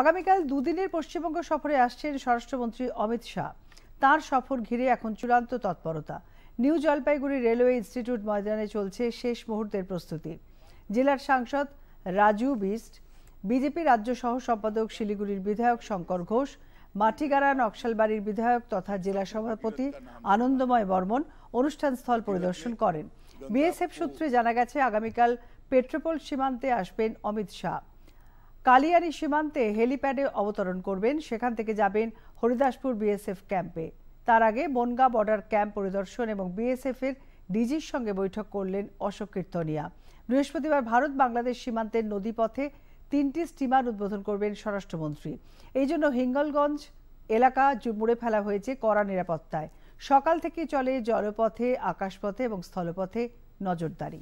আগামীকাল দুদিনের পশ্চিমবঙ্গ সফরে আসছেন স্বরাষ্ট্রমন্ত্রী অমিত শাহ তার সফর ঘিরে এখন চূড়ান্ত তৎপরতা নিউ জলপাইগুড়ি রেলওয়ে ইনস্টিটিউট ময়দানে চলছে শেষ মুহূর্তের প্রস্তুতি জেলার সাংসদ রাজু বিস্ট বিজেপি রাজ্য সহ সম্পাদক শিলিগুড়ির বিধায়ক শঙ্কর ঘোষ মাটিগাড়া নকশালবাড়ির বিধায়ক তথা জেলা সভাপতি আনন্দময় বর্মন অনুষ্ঠানস্থল পরিদর্শন করেন বিএসএফ সূত্রে জানা গেছে আগামীকাল পেট্রোপোল সীমান্তে আসবেন অমিত শাহ কালিয়ারি সীমান্তে হেলিপ্যাডে অবতরণ করবেন সেখান থেকে যাবেন হরিদাসপুর বিএসএফ ক্যাম্পে তার আগে বনগা বর্ডার ক্যাম্প পরিদর্শন এবং বিএসএফ এর ডিজির সঙ্গে বৈঠক করলেন অশোক কীর্তনিয়া বৃহস্পতিবার ভারত বাংলাদেশ সীমান্তের নদীপথে তিনটি স্টিমার উদ্বোধন করবেন স্বরাষ্ট্রমন্ত্রী এই জন্য হিঙ্গলগঞ্জ এলাকা মুড়ে ফেলা হয়েছে কড়া নিরাপত্তায় সকাল থেকে চলে জলপথে আকাশপথে এবং স্থলপথে নজরদারি